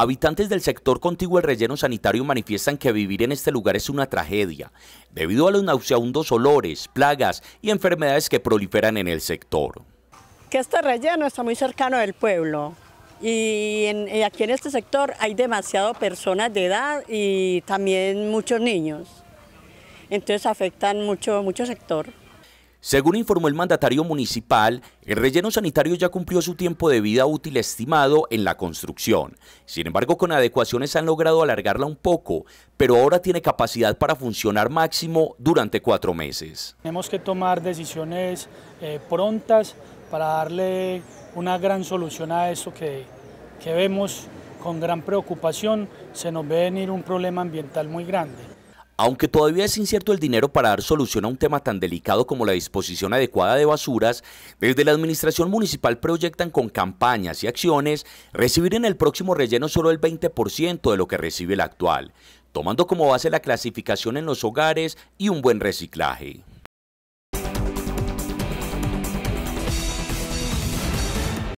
Habitantes del sector contiguo al relleno sanitario manifiestan que vivir en este lugar es una tragedia, debido a los nauseabundos olores, plagas y enfermedades que proliferan en el sector. Que este relleno está muy cercano del pueblo, y, eh, aquí en este sector hay demasiado personas de edad y también muchos niños. Entonces afectan mucho, mucho sector. Según informó el mandatario municipal, el relleno sanitario ya cumplió su tiempo de vida útil estimado en la construcción. Sin embargo, con adecuaciones han logrado alargarla un poco, pero ahora tiene capacidad para funcionar máximo durante cuatro meses. Tenemos que tomar decisiones eh, prontas para darle una gran solución a esto que, que vemos con gran preocupación. Se nos ve venir un problema ambiental muy grande. Aunque todavía es incierto el dinero para dar solución a un tema tan delicado como la disposición adecuada de basuras, desde la administración municipal proyectan con campañas y acciones recibir en el próximo relleno solo el 20% de lo que recibe el actual, tomando como base la clasificación en los hogares y un buen reciclaje.